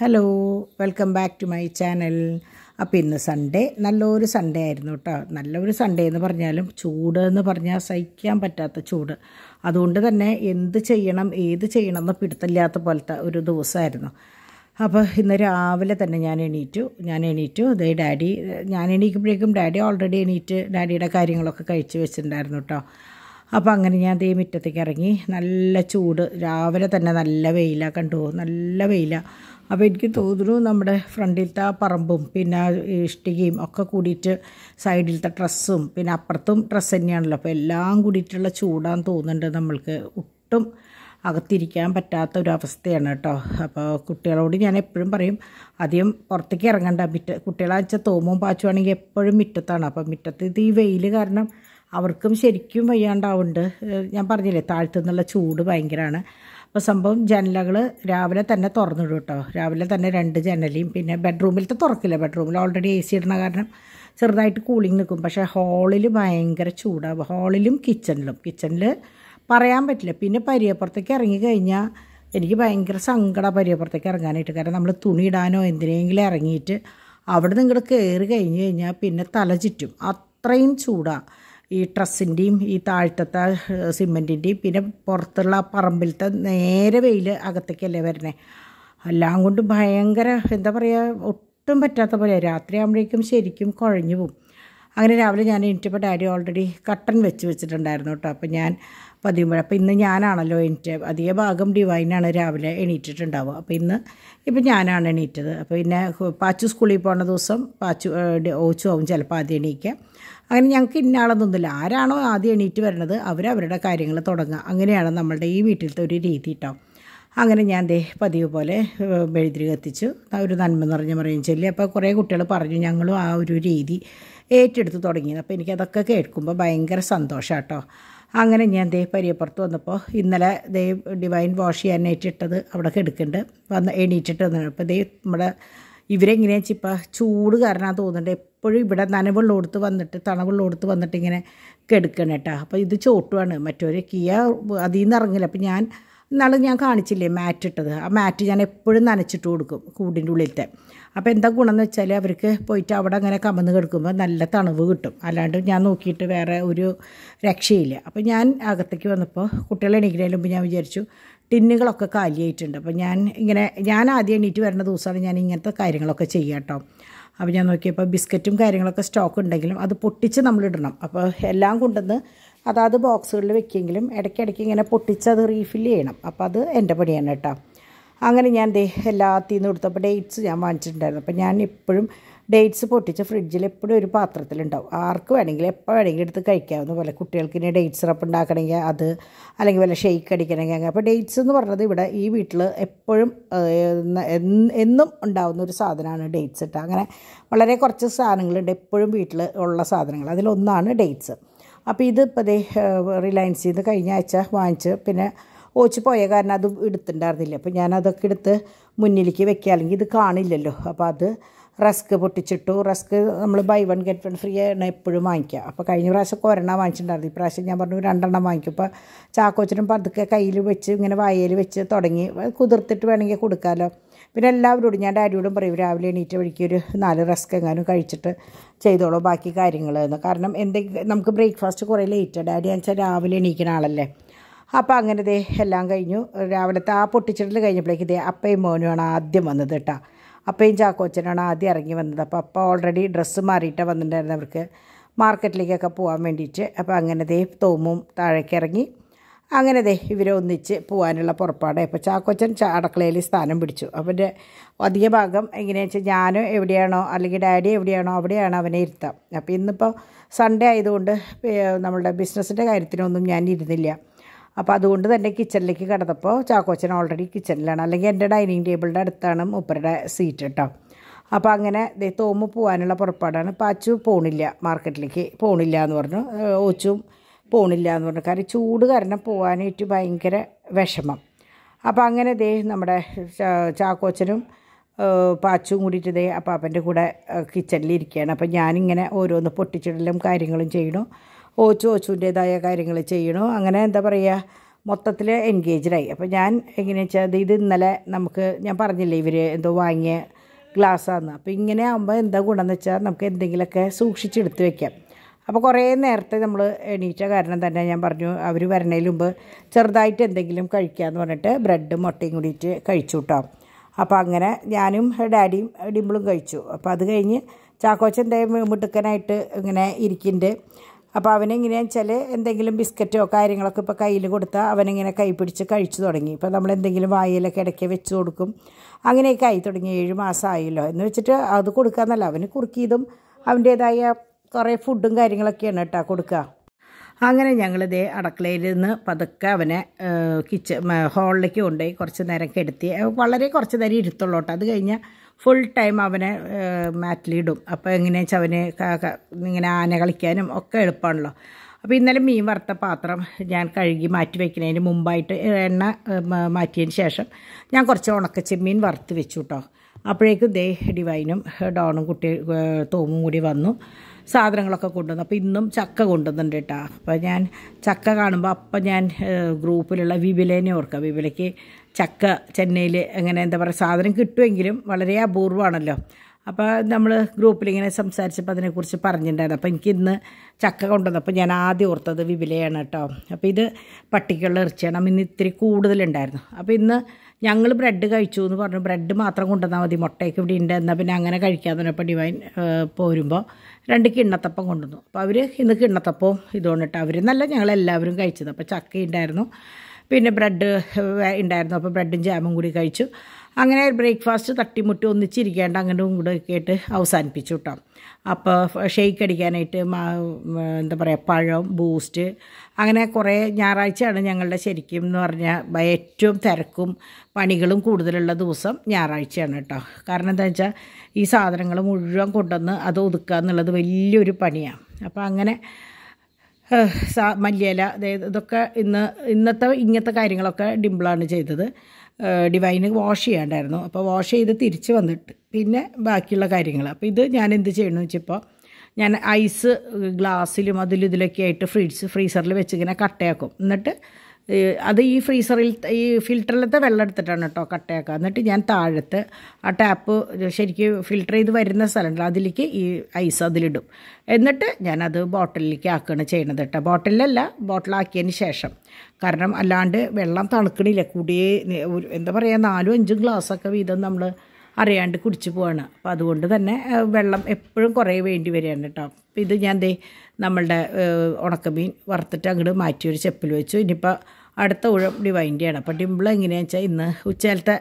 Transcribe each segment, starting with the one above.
hello welcome back to my channel അപ്പോൾ ഇന്ന് Sunday നല്ലൊരു സൺഡേ ആയിരുന്നു കേട്ടോ നല്ലൊരു സൺഡേ എന്ന് പറഞ്ഞാലും ചൂട് എന്ന് പറഞ്ഞാൽ സഹിക്കാൻ പറ്റാത്ത ചൂട് അതുകൊണ്ട് തന്നെ എന്ത് ചെയ്യണം ഏത് ചെയ്യണം എന്ന് പിടുത്തില്ലാത്ത പോലത്തെ ഒരു ദിവസമായിരുന്നു അപ്പോൾ ഇന്ന് രാവിലെ തന്നെ ഞാൻ എണീറ്റു ഞാൻ എണീറ്റു അതേ ഡാഡി ഞാൻ എണീക്കുമ്പോഴേക്കും ഡാഡി ഓൾറെഡി എണീറ്റ് ഡാഡിയുടെ കാര്യങ്ങളൊക്കെ കഴിച്ച് വെച്ചിട്ടുണ്ടായിരുന്നു കേട്ടോ അപ്പോൾ അങ്ങനെ ഞാൻ ദേ മുറ്റത്തേക്ക് ഇറങ്ങി നല്ല ചൂട് രാവിലെ തന്നെ നല്ല വെയിലാണ് കണ്ടു നല്ല വെയിലാണ് അപ്പോൾ എനിക്ക് തോന്നുന്നു നമ്മുടെ ഫ്രണ്ടിലത്തെ പറമ്പും പിന്നെ ഇഷ്ടികയും ഒക്കെ കൂടിയിട്ട് സൈഡിലത്തെ ഡ്രസ്സും പിന്നെ അപ്പുറത്തും ഡ്രസ്സ് തന്നെയാണല്ലോ അപ്പോൾ എല്ലാം കൂടിയിട്ടുള്ള ചൂടാന്ന് തോന്നുന്നുണ്ട് നമ്മൾക്ക് ഒട്ടും അകത്തിരിക്കാൻ പറ്റാത്ത ഒരു അവസ്ഥയാണ് കേട്ടോ അപ്പോൾ കുട്ടികളോട് ഞാൻ എപ്പോഴും പറയും ആദ്യം പുറത്തേക്ക് ഇറങ്ങണ്ട മിറ്റ കുട്ടികളെ വെച്ചാൽ തോമും പാച്ചുവാണെങ്കിൽ എപ്പോഴും മിറ്റത്താണ് അപ്പോൾ മിറ്റത്ത് ഇത് ഈ വെയിൽ കാരണം അവർക്കും ശരിക്കും വയ്യാണ്ടാവുന്നുണ്ട് ഞാൻ പറഞ്ഞില്ലേ താഴത്തു ചൂട് ഭയങ്കരമാണ് അപ്പോൾ സംഭവം ജനലുകൾ രാവിലെ തന്നെ തുറന്നിടും കേട്ടോ രാവിലെ തന്നെ രണ്ട് ജനലിയും പിന്നെ ബെഡ്റൂമിലത്തെ തുറക്കില്ല ബെഡ്റൂമിൽ ഓൾറെഡി എ സി ഇടുന്ന കാരണം ചെറുതായിട്ട് കൂളിംഗ് നിൽക്കും പക്ഷേ ഹാളിൽ ഭയങ്കര ചൂടാവും ഹാളിലും കിച്ചണിലും കിച്ചണിൽ പറയാൻ പറ്റില്ല പിന്നെ പരിയപ്പുറത്തേക്ക് ഇറങ്ങി കഴിഞ്ഞാൽ എനിക്ക് ഭയങ്കര സങ്കട പരിയപ്പുറത്തേക്ക് ഇറങ്ങാനായിട്ട് കാരണം നമ്മൾ തുണി ഇടാനോ എന്തിനെങ്കിലും ഇറങ്ങിയിട്ട് അവിടെ നിങ്ങൾ കയറി കഴിഞ്ഞ് കഴിഞ്ഞാൽ പിന്നെ തല ചുറ്റും അത്രയും ചൂടാണ് ഈ ട്രസ്സിൻ്റെയും ഈ താഴ്ത്തത്തെ സിമെൻറ്റിൻ്റെയും പിന്നെ പുറത്തുള്ള പറമ്പിലത്തെ നേരെ വെയിൽ അകത്തേക്കല്ലേ വരണേ എല്ലാം കൊണ്ട് ഭയങ്കര എന്താ പറയുക ഒട്ടും പറ്റാത്ത പോലെ രാത്രിയാകുമ്പോഴേക്കും ശരിക്കും കുഴഞ്ഞു പോകും അങ്ങനെ രാവിലെ ഞാൻ എണീറ്റപ്പോൾ ഡാഡി ഓൾറെഡി കട്ടൻ വെച്ച് വെച്ചിട്ടുണ്ടായിരുന്നു കേട്ടോ അപ്പോൾ ഞാൻ പതിയുമ്പോൾ അപ്പോൾ ഇന്ന് ഞാനാണല്ലോ എനിക്ക് അധിക ഭാഗം ഡിവൈനാണ് രാവിലെ എണീറ്റിട്ടുണ്ടാവുക അപ്പോൾ ഇന്ന് ഇപ്പം ഞാനാണ് എണീറ്റത് അപ്പോൾ പിന്നെ പാച്ചു സ്കൂളിൽ പോകുന്ന ദിവസം പാച്ചു ഓച്ചു ആവും ചിലപ്പോൾ ആദ്യം എണീക്കുക അങ്ങനെ ഞങ്ങൾക്ക് ഇന്ന ആളൊന്നുമില്ല ആരാണോ ആദ്യം എണീറ്റ് വരുന്നത് അവരവരുടെ കാര്യങ്ങൾ തുടങ്ങുക അങ്ങനെയാണ് നമ്മളുടെ ഈ വീട്ടിലത്തെ ഒരു രീതി കേട്ടോ അങ്ങനെ ഞാൻ ദേ പതിവ് പോലെ എഴുതി കത്തിച്ചു ഒരു നന്മ നിറഞ്ഞ മറിയും ചൊല്ലി അപ്പോൾ കുറേ കുട്ടികൾ പറഞ്ഞു ഞങ്ങളും ആ ഒരു രീതി ഏറ്റെടുത്ത് തുടങ്ങിയത് അപ്പോൾ എനിക്കതൊക്കെ കേൾക്കുമ്പോൾ ഭയങ്കര സന്തോഷം കേട്ടോ അങ്ങനെ ഞാൻ ദേ പരിയപ്പുറത്ത് വന്നപ്പോൾ ഇന്നലെ ദേ ഡിവൈൻ വാഷ് ചെയ്യാൻ ഏറ്റിട്ടത് അവിടെ കെടുക്കുന്നുണ്ട് വന്ന് എണീറ്റിട്ട് അപ്പോൾ ദേ നമ്മുടെ ഇവരെങ്ങനെയാ വെച്ചാൽ ഇപ്പം ചൂട് കാരണം തോന്നുന്നുണ്ട് എപ്പോഴും ഇവിടെ നനവുള്ളോടത്ത് വന്നിട്ട് തണവുള്ളോടത്ത് വന്നിട്ട് ഇങ്ങനെ കെടുക്കണം കേട്ടോ അപ്പോൾ ഇത് ചോട്ടുവാണ് മറ്റൊരു കിയ അതിൽ നിന്ന് ഇറങ്ങില്ല അപ്പോൾ ഞാൻ ഇന്നാളും ഞാൻ കാണിച്ചില്ലേ മാറ്റ് ഇട്ടത് ആ മാറ്റ് ഞാൻ എപ്പോഴും നനച്ചിട്ട് കൊടുക്കും കൂടിൻ്റെ ഉള്ളിലത്തെ അപ്പോൾ എന്താ ഗുണം എന്ന് വെച്ചാൽ അവർക്ക് പോയിട്ട് അവിടെ അങ്ങനെ കമന്ന് കിടക്കുമ്പോൾ നല്ല തണുവ് കിട്ടും അല്ലാണ്ട് ഞാൻ നോക്കിയിട്ട് വേറെ ഒരു രക്ഷയില്ല അപ്പോൾ ഞാൻ അകത്തേക്ക് വന്നപ്പോൾ കുട്ടികളെ എണീക്കുന്നതിന് മുമ്പ് ഞാൻ വിചാരിച്ചു ടിന്നുകളൊക്കെ കാലിയായിട്ടുണ്ട് അപ്പോൾ ഞാൻ ഇങ്ങനെ ഞാൻ ആദ്യം എണ്ണീറ്റ് വരുന്ന ദിവസമാണ് ഞാൻ ഇങ്ങനത്തെ കാര്യങ്ങളൊക്കെ ചെയ്യുക കേട്ടോ അപ്പോൾ ഞാൻ നോക്കിയപ്പോൾ ബിസ്ക്കറ്റും കാര്യങ്ങളൊക്കെ സ്റ്റോക്ക് ഉണ്ടെങ്കിലും അത് പൊട്ടിച്ച് നമ്മളിടണം അപ്പോൾ എല്ലാം കൊണ്ടുവന്ന് അതാത് ബോക്സുകളിൽ വെക്കെങ്കിലും ഇടയ്ക്കിടയ്ക്ക് ഇങ്ങനെ പൊട്ടിച്ച് അത് റീഫില്ല് ചെയ്യണം അപ്പോൾ അത് എൻ്റെ പണിയാണ് കേട്ടോ അങ്ങനെ ഞാൻ ദേ എല്ലാത്തിൽ നിന്ന് കൊടുത്തപ്പോൾ ഡേറ്റ്സ് ഞാൻ വാങ്ങിച്ചിട്ടുണ്ടായിരുന്നു അപ്പോൾ ഞാൻ ഇപ്പോഴും ഡേറ്റ്സ് പൊട്ടിച്ച് ഫ്രിഡ്ജിൽ എപ്പോഴും ഒരു പാത്രത്തിലുണ്ടാവും ആർക്ക് വേണമെങ്കിലും എപ്പോൾ വേണമെങ്കിലും എടുത്ത് കഴിക്കാവുന്ന പോലെ കുട്ടികൾക്ക് ഇനി ഡേറ്റ് സിറപ്പ് ഉണ്ടാക്കണമെങ്കിൽ അത് അല്ലെങ്കിൽ വല്ല ഷെയ്ക്ക് അടിക്കണമെങ്കിൽ അങ്ങനെ അപ്പോൾ ഡേറ്റ്സ് എന്ന് പറഞ്ഞത് ഇവിടെ ഈ വീട്ടിൽ എപ്പോഴും എന്നും ഉണ്ടാകുന്ന ഒരു സാധനമാണ് ഡേറ്റ്സ് ഇട്ട അങ്ങനെ വളരെ കുറച്ച് സാധനങ്ങളുണ്ട് എപ്പോഴും വീട്ടിൽ ഉള്ള സാധനങ്ങൾ അതിലൊന്നാണ് ഡേറ്റ്സ് അപ്പോൾ ഇത് ഇപ്പോൾ ദേ റിലയൻസിൽ നിന്ന് കഴിഞ്ഞ ആഴ്ച വാങ്ങിച്ച് പിന്നെ ഓച്ച് പോയ കാരണം അത് എടുത്തിട്ടുണ്ടായിരുന്നില്ല അപ്പോൾ ഞാനതൊക്കെ എടുത്ത് മുന്നിലേക്ക് വെക്കുക അല്ലെങ്കിൽ ഇത് കാണില്ലല്ലോ അപ്പോൾ അത് റസ്ക് പൊട്ടിച്ചിട്ടു റസ്ക് നമ്മൾ buy one get one free ആണ് എപ്പോഴും വാങ്ങിക്കുക അപ്പോൾ കഴിഞ്ഞ പ്രാവശ്യം ഒരെണ്ണം വാങ്ങിച്ചിട്ടുണ്ടായിരുന്നു പ്രാവശ്യം ഞാൻ പറഞ്ഞു രണ്ടെണ്ണം വാങ്ങിക്കും അപ്പോൾ ചാക്കോച്ചിട്ടും പതുക്കെ കയ്യിൽ വെച്ച് ഇങ്ങനെ വായയിൽ വെച്ച് തുടങ്ങി കുതിർത്തിട്ട് വേണമെങ്കിൽ കൊടുക്കാമല്ലോ പിന്നെ എല്ലാവരോടും ഞാൻ ഡാഡിയോടും പറയും രാവിലെ എണീറ്റ് വഴിക്ക് ഒരു നാല് റസ്ക് എങ്ങാനും കഴിച്ചിട്ട് ചെയ്തോളൂ ബാക്കി കാര്യങ്ങൾ എന്ന് കാരണം എന്തെങ്കിലും നമുക്ക് ബ്രേക്ക്ഫാസ്റ്റ് കുറേ ലേറ്റാണ് ഡാഡി എന്ന് വെച്ചാൽ രാവിലെ എണീക്കുന്ന ആളല്ലേ അപ്പോൾ അങ്ങനെ ദേ എല്ലാം കഴിഞ്ഞു രാവിലത്തെ ആ പൊട്ടിച്ചിട്ടിൽ കഴിഞ്ഞപ്പോഴേക്ക് ദേ അപ്പയും മോനുമാണ് ആദ്യം വന്നത് കേട്ടോ അപ്പയും ചാക്കോച്ചനാണ് ആദ്യം ഇറങ്ങി വന്നത് അപ്പോൾ അപ്പം ഓൾറെഡി ഡ്രസ്സ് മാറിയിട്ടാണ് വന്നിട്ടുണ്ടായിരുന്നു അവർക്ക് മാർക്കറ്റിലേക്കൊക്കെ പോകാൻ വേണ്ടിയിട്ട് അപ്പോൾ അങ്ങനെ ദേ തോമും താഴേക്ക് ഇറങ്ങി അങ്ങനെ ദേ ഇവരെ ഒന്നിച്ച് പോകാനുള്ള പുറപ്പാട് അപ്പോൾ ചാക്കോച്ചൻ അടക്കളയിൽ സ്ഥാനം പിടിച്ചു അവൻ്റെ അധിക ഭാഗം എങ്ങനെയാണെന്ന് വെച്ചാൽ ഞാൻ എവിടെയാണോ അല്ലെങ്കിൽ ഡാഡി എവിടെയാണോ അവിടെയാണ് അവനെ ഇരുത്താം അപ്പോൾ ഇന്നിപ്പോൾ സൺഡേ ആയതുകൊണ്ട് നമ്മളുടെ ബിസിനസ്സിൻ്റെ കാര്യത്തിനൊന്നും ഞാൻ ഇരുന്നില്ല അപ്പോൾ അതുകൊണ്ട് തന്നെ കിച്ചണിലേക്ക് കടന്നപ്പോൾ ചാക്കോച്ചൻ ഓൾറെഡി കിച്ചണിലാണ് അല്ലെങ്കിൽ എൻ്റെ ഡൈനിങ് ടേബിളിൻ്റെ അടുത്താണ് മൂപ്പരുടെ സീറ്റ് കേട്ടോ അപ്പോൾ അങ്ങനെ ദേ തോമ് പോകാനുള്ള പുറപ്പാടാണ് പാച്ചു പോണില്ല മാർക്കറ്റിലേക്ക് പോണില്ല എന്ന് പറഞ്ഞു ഓച്ചും പോണില്ല എന്ന് പറഞ്ഞു കാരണം ചൂട് കാരണം പോകാനായിട്ട് ഭയങ്കര വിഷമം അപ്പോൾ അങ്ങനെ ദേ നമ്മുടെ ചാക്കോച്ചനും പാച്ചും കൂടിയിട്ട് ദേ അപ്പാപ്പൻ്റെ കൂടെ കിച്ചണിലിരിക്കുകയാണ് അപ്പോൾ ഞാനിങ്ങനെ ഓരോന്ന് പൊട്ടിച്ചിടലും കാര്യങ്ങളും ചെയ്യണു ഓച്ചു ഓച്ചുവിൻ്റേതായ കാര്യങ്ങൾ ചെയ്യണു അങ്ങനെ എന്താ പറയുക മൊത്തത്തിൽ എൻഗേജ്ഡായി അപ്പോൾ ഞാൻ എങ്ങനെയാ വെച്ചാൽ ഇത് ഇന്നലെ നമുക്ക് ഞാൻ പറഞ്ഞില്ലേ ഇവർ എന്തോ വാങ്ങിയ ഗ്ലാസ്സാന്ന് അപ്പോൾ ഇങ്ങനെ ആകുമ്പോൾ എന്താ എന്ന് വെച്ചാൽ നമുക്ക് എന്തെങ്കിലുമൊക്കെ സൂക്ഷിച്ചെടുത്ത് വെക്കാം അപ്പോൾ കുറേ നേരത്തെ നമ്മൾ എണീറ്റ കാരണം തന്നെ ഞാൻ പറഞ്ഞു അവർ വരണതിന് മുമ്പ് ചെറുതായിട്ട് എന്തെങ്കിലും കഴിക്കാമെന്ന് പറഞ്ഞിട്ട് ബ്രെഡ് മുട്ടയും കൂടിയിട്ട് കഴിച്ചു കിട്ടാം അപ്പോൾ അങ്ങനെ ഞാനും ഡാഡിയും ഡിമ്പിളും കഴിച്ചു അപ്പോൾ അത് കഴിഞ്ഞ് ചാക്കോച്ചൻ്റെ മുട്ടുക്കനായിട്ട് ഇങ്ങനെ ഇരിക്കുന്നുണ്ട് അപ്പോൾ അവനെങ്ങനെയാ വെച്ചാൽ എന്തെങ്കിലും ബിസ്ക്കറ്റോ കാര്യങ്ങളൊക്കെ ഇപ്പോൾ കയ്യിൽ കൊടുത്താൽ അവനിങ്ങനെ കൈ പിടിച്ച് കഴിച്ചു തുടങ്ങി ഇപ്പോൾ നമ്മൾ എന്തെങ്കിലും വായിലൊക്കെ ഇടയ്ക്ക് വെച്ച് കൊടുക്കും അങ്ങനെയൊക്കെ ആയി തുടങ്ങി ഏഴ് മാസമായല്ലോ എന്ന് വെച്ചിട്ട് അത് കൊടുക്കാമെന്നല്ല അവന് കുറുക്കിയതും അവൻ്റേതായ കുറേ ഫുഡും കാര്യങ്ങളൊക്കെയാണ് കേട്ടോ കൊടുക്കുക അങ്ങനെ ഞങ്ങളിതേ അടക്കളയിൽ നിന്ന് പതുക്കെ അവനെ കിച്ചൺ ഹോളിലേക്ക് കൊണ്ടുപോയി കുറച്ച് നേരം കെടുത്തി വളരെ കുറച്ച് നേരം ഇരുത്തുള്ളൂ കേട്ടോ അത് കഴിഞ്ഞാൽ ഫുൾ ടൈം അവനെ മാറ്റിലിടും അപ്പോൾ എങ്ങനെയാ വെച്ചാൽ അവന് ഇങ്ങനെ ആന കളിക്കാനും ഒക്കെ എളുപ്പമാണല്ലോ അപ്പോൾ ഇന്നലെ മീൻ വറുത്ത പാത്രം ഞാൻ കഴുകി മാറ്റി വയ്ക്കുന്നതിന് മുമ്പായിട്ട് എണ്ണ മാറ്റിയതിന് ശേഷം ഞാൻ കുറച്ച് ഉണക്കച്ചെമ്മീൻ വറുത്ത് വെച്ചു കേട്ടോ അപ്പോഴേക്കും ദേ ഡിവൈനും ഡോണും കുട്ടി തോമും കൂടി വന്നു സാധനങ്ങളൊക്കെ കൊണ്ടുവന്നു അപ്പോൾ ഇന്നും ചക്ക കൊണ്ടുവന്നുണ്ട് കേട്ടോ അപ്പോൾ ഞാൻ ചക്ക കാണുമ്പോൾ അപ്പം ഞാൻ ഗ്രൂപ്പിലുള്ള വിപുലേനെ ഓർക്കുക വിപുലയ്ക്ക് ചക്ക ചെന്നൈയിൽ അങ്ങനെ എന്താ പറയുക സാധനം കിട്ടുമെങ്കിലും വളരെ അപൂർവമാണല്ലോ അപ്പോൾ നമ്മൾ ഗ്രൂപ്പിലിങ്ങനെ സംസാരിച്ചപ്പോൾ അതിനെക്കുറിച്ച് പറഞ്ഞിട്ടുണ്ടായിരുന്നു അപ്പോൾ എനിക്ക് ഇന്ന് ചക്ക കൊണ്ടുവന്നപ്പോൾ ഞാൻ ആദ്യം ഓർത്തത് വിപുലയാണ് കേട്ടോ അപ്പോൾ ഇത് പട്ടിക്കുള്ള ഇറച്ചിയാണ് ഇന്ന് ഇത്തിരി കൂടുതലുണ്ടായിരുന്നു അപ്പോൾ ഇന്ന് ഞങ്ങൾ ബ്രെഡ് കഴിച്ചു എന്ന് പറഞ്ഞു ബ്രെഡ് മാത്രം കൊണ്ടുവന്നാൽ മതി മുട്ടയൊക്കെ ഇവിടെ ഉണ്ട് എന്നാൽ പിന്നെ അങ്ങനെ കഴിക്കാമെന്ന് പറഞ്ഞപ്പോൾ ഡിവൈൻ പോരുമ്പോൾ രണ്ട് കിണ്ണത്തപ്പം കൊണ്ടുവന്നു അപ്പോൾ അവർ ഇന്ന് കിണ്ണത്തപ്പവും ഇതുകൊണ്ടിട്ട് അവർ നല്ല ഞങ്ങളെല്ലാവരും കഴിച്ചത് അപ്പോൾ ചക്ക ഉണ്ടായിരുന്നു പിന്നെ ബ്രെഡ് ഉണ്ടായിരുന്നു അപ്പോൾ ബ്രെഡും ജാമും കൂടി കഴിച്ചു അങ്ങനെ ബ്രേക്ക്ഫാസ്റ്റ് തട്ടിമുട്ടി ഒന്നിച്ചിരിക്കാണ്ട് അങ്ങോട്ടും കൂടെ ഒക്കെ ആയിട്ട് അവസാനിപ്പിച്ചു കേട്ടോ അപ്പോൾ ഷെയ്ക്ക് അടിക്കാനായിട്ട് എന്താ പറയുക പഴം ബൂസ്റ്റ് അങ്ങനെ കുറേ ഞായറാഴ്ചയാണ് ഞങ്ങളുടെ ശരിക്കും എന്ന് പറഞ്ഞാൽ ഏറ്റവും തിരക്കും പണികളും കൂടുതലുള്ള ദിവസം ഞായറാഴ്ചയാണ് കേട്ടോ കാരണം എന്താ വെച്ചാൽ ഈ സാധനങ്ങൾ മുഴുവൻ കൊണ്ടുവന്ന് അത് ഒതുക്കുക എന്നുള്ളത് വലിയൊരു പണിയാണ് അപ്പോൾ അങ്ങനെ മല്ലിയില ഇതൊക്കെ ഇന്ന് ഇന്നത്തെ ഇങ്ങനത്തെ കാര്യങ്ങളൊക്കെ ഡിംപിളാണ് ചെയ്തത് ഡിവൈന് വാഷ് ചെയ്യാണ്ടായിരുന്നു അപ്പോൾ വാഷ് ചെയ്ത് തിരിച്ച് വന്നിട്ട് പിന്നെ ബാക്കിയുള്ള കാര്യങ്ങൾ അപ്പോൾ ഇത് ഞാൻ എന്ത് ചെയ്യണമെന്ന് വെച്ചപ്പോൾ ഞാൻ ഐസ് ഗ്ലാസ്സിലും അതിലും ഇതിലൊക്കെ ആയിട്ട് ഫ്രീസ് ഫ്രീസറിൽ വെച്ചിങ്ങനെ കട്ടയാക്കും എന്നിട്ട് അത് ഈ ഫ്രീസറിൽ ഈ ഫിൽറ്ററിലത്തെ വെള്ളം എടുത്തിട്ടാണ് കേട്ടോ കട്ടയാക്കുക എന്നിട്ട് ഞാൻ താഴത്ത് ആ ടാപ്പ് ശരിക്കും ഫിൽറ്റർ ചെയ്ത് വരുന്ന സ്ഥലമുണ്ട് അതിലേക്ക് ഈ ഐസ് അതിലിടും എന്നിട്ട് ഞാനത് ബോട്ടിലേക്ക് ആക്കുകയാണ് ചെയ്യണത് കേട്ടോ ബോട്ടിലല്ല ബോട്ടിലാക്കിയതിന് ശേഷം കാരണം അല്ലാണ്ട് വെള്ളം തണുക്കണില്ല കൂടിയേ എന്താ പറയുക നാലും അഞ്ചും ഗ്ലാസ്സൊക്കെ വീതം നമ്മൾ അറിയാണ്ട് കുടിച്ച് പോവാണ് അപ്പോൾ അതുകൊണ്ട് തന്നെ വെള്ളം എപ്പോഴും കുറേ വേണ്ടി വരികയാണ് കേട്ടോ അപ്പം ഇത് ഞാൻ ദേ നമ്മളുടെ ഉണക്കമീൻ വറുത്തിട്ട് അങ്ങോട്ട് മാറ്റി ഒരു ചെപ്പിൽ വെച്ചു ഇനിയിപ്പോൾ അടുത്ത ഉഴം ഡിവൈൻ്റെയാണ് അപ്പോൾ ഡിംപിൾ എങ്ങനെയാണെന്ന് വെച്ചാൽ ഇന്ന് ഉച്ചയിലത്തെ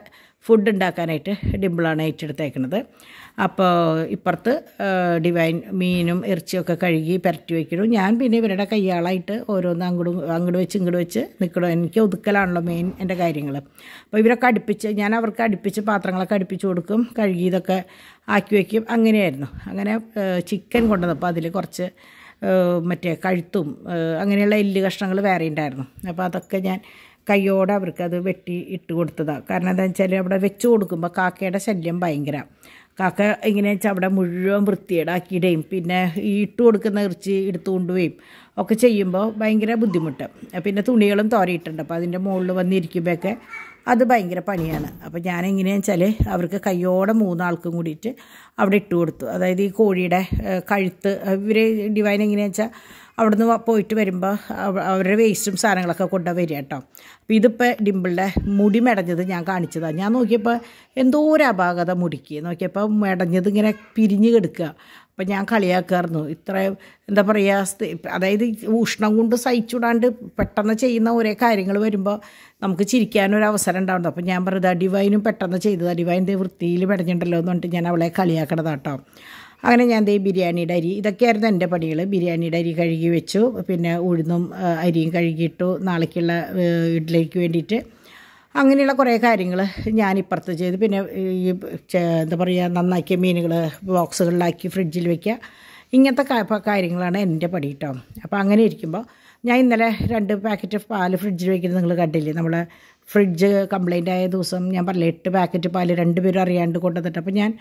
ഫുഡ് ഉണ്ടാക്കാനായിട്ട് ഡിംപിളാണ് ഏറ്റെടുത്തേക്കുന്നത് അപ്പോൾ ഇപ്പുറത്ത് ഡിവൈൻ മീനും ഇറച്ചിയൊക്കെ കഴുകി പെരട്ടി വയ്ക്കണം ഞാൻ പിന്നെ ഇവരുടെ കയ്യാളായിട്ട് ഓരോന്ന് അങ്ങോട്ടും അങ്ങോട്ട് വെച്ച് ഇങ്ങോട്ട് വെച്ച് നിൽക്കണം എനിക്ക് ഒതുക്കലാണല്ലോ മെയിൻ എൻ്റെ കാര്യങ്ങൾ അപ്പോൾ ഇവരൊക്കെ അടുപ്പിച്ച് ഞാൻ അവർക്ക് അടുപ്പിച്ച് പാത്രങ്ങളൊക്കെ അടുപ്പിച്ച് കൊടുക്കും കഴുകി ഇതൊക്കെ ആക്കി വയ്ക്കും അങ്ങനെയായിരുന്നു അങ്ങനെ ചിക്കൻ കൊണ്ടുവന്നപ്പോൾ അതിൽ കുറച്ച് മറ്റേ കഴുത്തും അങ്ങനെയുള്ള എല്ല് കഷ്ണങ്ങൾ വേറെ ഉണ്ടായിരുന്നു അപ്പോൾ അതൊക്കെ ഞാൻ അവർക്ക് അത് വെട്ടി ഇട്ട് കൊടുത്തതാണ് കാരണം എന്താണെന്ന് വെച്ചാൽ അവിടെ വെച്ച് കൊടുക്കുമ്പോൾ കാക്കയുടെ ശല്യം ഭയങ്കര കാക്ക ഇങ്ങനെ ചവിടെ മുഴുവൻ വൃത്തിയേടാക്കിയിടുകയും പിന്നെ ഈ ഇട്ട് കൊടുക്കുന്ന ഇറച്ചി എടുത്തു കൊണ്ടുപോയും ഒക്കെ ചെയ്യുമ്പോൾ ഭയങ്കര ബുദ്ധിമുട്ട് പിന്നെ തുണികളും തോരയിട്ടുണ്ട് അപ്പോൾ അതിൻ്റെ മുകളിൽ വന്നിരിക്കുമ്പോഴൊക്കെ അത് ഭയങ്കര പണിയാണ് അപ്പോൾ ഞാൻ എങ്ങനെയാണെന്ന് വെച്ചാൽ അവർക്ക് കയ്യോടെ മൂന്നാൾക്കും കൂടിയിട്ട് അവിടെ ഇട്ട് കൊടുത്തു അതായത് ഈ കോഴിയുടെ കഴുത്ത് ഇവർ ഡിവൈൻ എങ്ങനെയാണെന്ന് വെച്ചാൽ അവിടുന്ന് പോയിട്ട് വരുമ്പോൾ അവരുടെ വേസ്റ്റും സാധനങ്ങളൊക്കെ കൊണ്ടു വരിക കേട്ടോ അപ്പോൾ ഇതിപ്പോൾ ഡിമ്പിളിൻ്റെ മുടി മെടഞ്ഞത് ഞാൻ കാണിച്ചതാണ് ഞാൻ നോക്കിയപ്പോൾ എന്തോ ഒരു അപാകത മുടിക്ക് നോക്കിയപ്പോൾ മെടഞ്ഞത് ഇങ്ങനെ പിരിഞ്ഞ് കിടക്കുക അപ്പം ഞാൻ കളിയാക്കായിരുന്നു ഇത്ര എന്താ പറയുക അതായത് ഉഷ്ണം കൊണ്ട് സഹിച്ചുവിടാണ്ട് പെട്ടെന്ന് ചെയ്യുന്ന ഓരോ കാര്യങ്ങൾ വരുമ്പോൾ നമുക്ക് ചിരിക്കാനൊരു അവസരം ഉണ്ടാവുന്നത് അപ്പം ഞാൻ പറയുന്നത് അടിവായനും പെട്ടെന്ന് ചെയ്തത് അടിവായൻ്റെ വൃത്തിയിൽ മെടഞ്ഞിട്ടുണ്ടല്ലോ എന്ന് പറഞ്ഞിട്ട് ഞാൻ അവളെ കളിയാക്കണതാട്ടോ അങ്ങനെ ഞാൻ ദേ ബിരിയാണിയുടെ അരി ഇതൊക്കെയായിരുന്നു എൻ്റെ പണികൾ ബിരിയാണിയുടെ അരി കഴുകി വെച്ചു പിന്നെ ഉഴുന്നും അരിയും കഴുകിയിട്ടു നാളേക്കുള്ള ഇഡ്ഡലിക്ക് വേണ്ടിയിട്ട് അങ്ങനെയുള്ള കുറേ കാര്യങ്ങൾ ഞാൻ ഇപ്പുറത്ത് ചെയ്ത് പിന്നെ ഈ എന്താ പറയുക നന്നാക്കിയ മീനുകൾ ബോക്സുകളിലാക്കി ഫ്രിഡ്ജിൽ വയ്ക്കുക ഇങ്ങനത്തെ കാര്യങ്ങളാണ് എൻ്റെ പടി കേട്ടോ അപ്പോൾ അങ്ങനെ ഇരിക്കുമ്പോൾ ഞാൻ ഇന്നലെ രണ്ട് പാക്കറ്റ് പാൽ ഫ്രിഡ്ജിൽ വയ്ക്കുന്നത് നിങ്ങൾ കണ്ടില്ലേ നമ്മൾ ഫ്രിഡ്ജ് കംപ്ലൈൻ്റ് ആയ ദിവസം ഞാൻ പറഞ്ഞില്ല എട്ട് പാക്കറ്റ് രണ്ട് രണ്ടുപേരും അറിയാണ്ട് കൊണ്ടുവന്നിട്ട് അപ്പോൾ ഞാൻ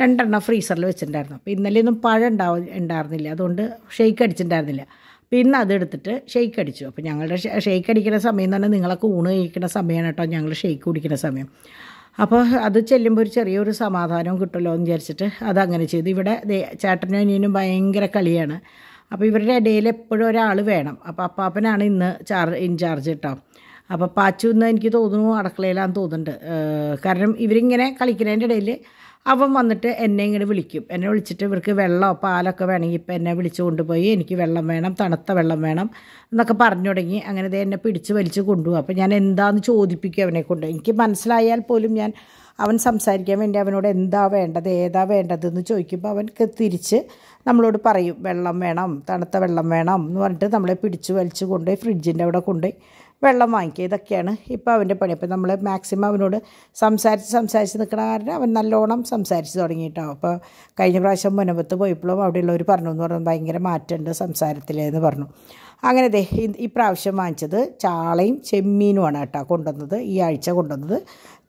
രണ്ടെണ്ണം ഫ്രീസറിൽ വെച്ചിട്ടുണ്ടായിരുന്നു അപ്പോൾ ഇന്നലെയൊന്നും പഴം ഉണ്ടാവ ഉണ്ടായിരുന്നില്ല അതുകൊണ്ട് ഷെയ്ക്ക് അടിച്ചിട്ടുണ്ടായിരുന്നില്ല അപ്പോൾ ഇന്ന് അതെടുത്തിട്ട് ഷെയ്ക്ക് അടിച്ചു അപ്പോൾ ഞങ്ങളുടെ ഷെയ്ക്ക് അടിക്കുന്ന സമയം എന്ന് പറഞ്ഞാൽ നിങ്ങളൊക്കെ ഊണ് കഴിക്കുന്ന സമയമാണ് കേട്ടോ ഞങ്ങൾ ഷെയ്ക്ക് കുടിക്കുന്ന സമയം അപ്പോൾ അത് ചെല്ലുമ്പോൾ ഒരു ചെറിയൊരു സമാധാനവും കിട്ടുമല്ലോ എന്ന് വിചാരിച്ചിട്ട് അതങ്ങനെ ചെയ്തു ഇവിടെ ചേട്ടനും അനിയനും ഭയങ്കര കളിയാണ് അപ്പോൾ ഇവരുടെ ഇടയിൽ എപ്പോഴും ഒരാൾ വേണം അപ്പോൾ അപ്പാപ്പനാണ് ഇന്ന് ചാർ ഇൻചാർജ് കേട്ടോ അപ്പോൾ പാച്ചു എന്ന് എനിക്ക് തോന്നുന്നു അടക്കളയിലാന്ന് തോന്നുന്നുണ്ട് കാരണം ഇവരിങ്ങനെ കളിക്കുന്നതിൻ്റെ ഇടയിൽ അവൻ വന്നിട്ട് എന്നെ ഇങ്ങനെ വിളിക്കും എന്നെ വിളിച്ചിട്ട് ഇവർക്ക് വെള്ളമോ പാലൊക്കെ വേണമെങ്കിൽ ഇപ്പം എന്നെ വിളിച്ചു കൊണ്ടുപോയി എനിക്ക് വെള്ളം വേണം തണുത്ത വെള്ളം വേണം എന്നൊക്കെ പറഞ്ഞു തുടങ്ങി അങ്ങനെ ദേ എന്നെ പിടിച്ച് വലിച്ച് കൊണ്ടുപോകും അപ്പോൾ ഞാൻ എന്താന്ന് ചോദിപ്പിക്കും അവനെ കൊണ്ട് എനിക്ക് മനസ്സിലായാൽ പോലും ഞാൻ അവൻ സംസാരിക്കാൻ വേണ്ടി അവനോട് എന്താ വേണ്ടത് ഏതാ വേണ്ടതെന്ന് ചോദിക്കുമ്പോൾ അവൻക്ക് തിരിച്ച് നമ്മളോട് പറയും വെള്ളം വേണം തണുത്ത വെള്ളം വേണം എന്ന് പറഞ്ഞിട്ട് നമ്മളെ പിടിച്ച് വലിച്ച് കൊണ്ടുപോയി ഫ്രിഡ്ജിൻ്റെ അവിടെ കൊണ്ടുപോയി വെള്ളം വാങ്ങിക്കുക ഇതൊക്കെയാണ് ഇപ്പോൾ അവൻ്റെ പണി അപ്പോൾ നമ്മൾ മാക്സിമം അവനോട് സംസാരിച്ച് സംസാരിച്ച് നിൽക്കണ കാരണം അവൻ നല്ലോണം സംസാരിച്ച് തുടങ്ങിയിട്ടോ അപ്പോൾ കഴിഞ്ഞ പ്രാവശ്യം മുനമ്പത്ത് പോയപ്പോഴും അവിടെയുള്ളവർ പറഞ്ഞു എന്ന് പറഞ്ഞു ഭയങ്കര മാറ്റമുണ്ട് സംസാരത്തിലേന്ന് പറഞ്ഞു അങ്ങനെ ദേ ഇപ്രാവശ്യം വാങ്ങിച്ചത് ചാളയും ചെമ്മീനുമാണ് കേട്ടോ കൊണ്ടുവന്നത് ഈ ആഴ്ച കൊണ്ടുവന്നത്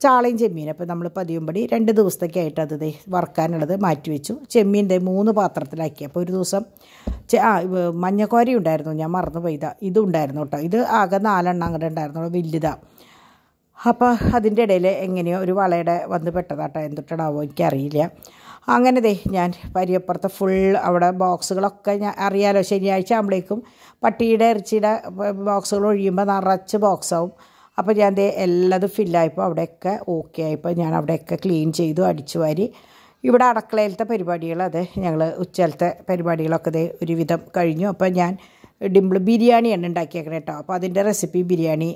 ചാളയും ചെമ്മീനും അപ്പോൾ നമ്മൾ പതിയുമ്പടി രണ്ട് ദിവസത്തേക്കായിട്ട് അത് ദേ വറുക്കാനുള്ളത് മാറ്റി വെച്ചു ചെമ്മീൻ ദേ മൂന്ന് പാത്രത്തിലാക്കി അപ്പോൾ ഒരു ദിവസം ആ മഞ്ഞക്കോരി ഉണ്ടായിരുന്നു ഞാൻ മറന്നു പോയി ഇതാ ഇതുണ്ടായിരുന്നു കേട്ടോ ഇത് ആകെ നാലെണ്ണം അങ്ങനെ ഉണ്ടായിരുന്നു വലുതാണ് അപ്പോൾ അതിൻ്റെ ഇടയിൽ എങ്ങനെയോ ഒരു വളയുടെ വന്ന് പെട്ടതാട്ടോ എന്തൊട്ടാണാവോ എനിക്കറിയില്ല അങ്ങനെ ദേ ഞാൻ പരിയപ്പുറത്ത് ഫുൾ അവിടെ ബോക്സുകളൊക്കെ ഞാൻ അറിയാലോ ശനിയാഴ്ച ആകുമ്പോഴേക്കും പട്ടിയുടെ ഇറച്ചിയുടെ ബോക്സുകൾ ഒഴിയുമ്പോൾ നിറച്ച് ബോക്സാവും അപ്പോൾ ഞാൻ ദേ എല്ലാതും ഫില്ലായപ്പോൾ അവിടെയൊക്കെ ഓക്കെ ആയപ്പോൾ ഞാൻ അവിടെയൊക്കെ ക്ലീൻ ചെയ്തു അടിച്ചു വാരി ഇവിടെ അടക്കളയിലത്തെ പരിപാടികൾ അതെ ഞങ്ങൾ ഉച്ചയിലത്തെ പരിപാടികളൊക്കെ ദേ ഒരുവിധം കഴിഞ്ഞു അപ്പോൾ ഞാൻ ഡിംപിൾ എണ്ണ ഉണ്ടാക്കിയേക്കണം കേട്ടോ അപ്പോൾ അതിൻ്റെ റെസിപ്പി ബിരിയാണി